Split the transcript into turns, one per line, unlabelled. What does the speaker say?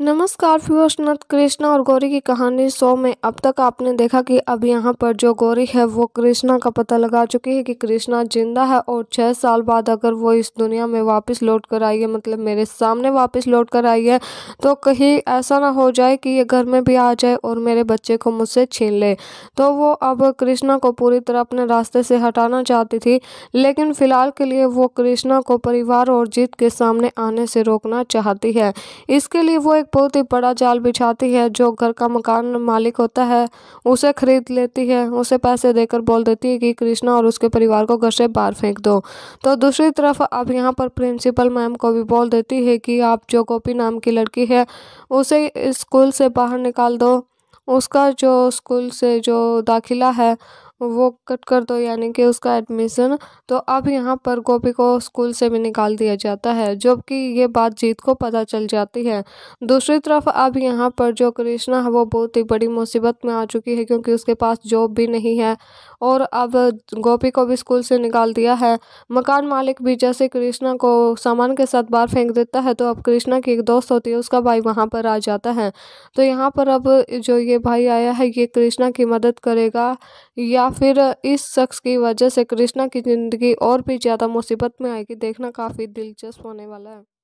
नमस्कार व्यूअर्स नथ कृष्णा और गौरी की कहानी शो में अब तक आपने देखा कि अब यहाँ पर जो गौरी है वो कृष्णा का पता लगा चुकी है कि कृष्णा जिंदा है और छः साल बाद अगर वो इस दुनिया में वापस लौट कर आई है मतलब मेरे सामने वापस लौट कर आई है तो कहीं ऐसा ना हो जाए कि ये घर में भी आ जाए और मेरे बच्चे को मुझसे छीन ले तो वो अब कृष्णा को पूरी तरह अपने रास्ते से हटाना चाहती थी लेकिन फ़िलहाल के लिए वो कृष्णा को परिवार और जीत के सामने आने से रोकना चाहती है इसके लिए वो एक बहुत ही बड़ा जाल बिछाती है जो घर का मकान मालिक होता है उसे खरीद लेती है उसे पैसे देकर बोल देती है कि कृष्णा और उसके परिवार को घर से बाहर फेंक दो तो दूसरी तरफ अब यहाँ पर प्रिंसिपल मैम को भी बोल देती है कि आप जो गोपी नाम की लड़की है उसे स्कूल से बाहर निकाल दो उसका जो स्कूल से जो दाखिला है वो कट कर दो यानी कि उसका एडमिशन तो अब यहाँ पर गोपी को स्कूल से भी निकाल दिया जाता है जबकि ये बात जीत को पता चल जाती है दूसरी तरफ अब यहाँ पर जो कृष्णा है वो बहुत ही बड़ी मुसीबत में आ चुकी है क्योंकि उसके पास जॉब भी नहीं है और अब गोपी को भी स्कूल से निकाल दिया है मकान मालिक भी जैसे कृष्णा को सामान के साथ बाहर फेंक देता है तो अब कृष्णा की एक दोस्त होती है उसका भाई वहाँ पर आ जाता है तो यहाँ पर अब जो ये भाई आया है ये कृष्णा की मदद करेगा या या फिर इस शख्स की वजह से कृष्णा की ज़िंदगी और भी ज़्यादा मुसीबत में आएगी देखना काफ़ी दिलचस्प होने वाला है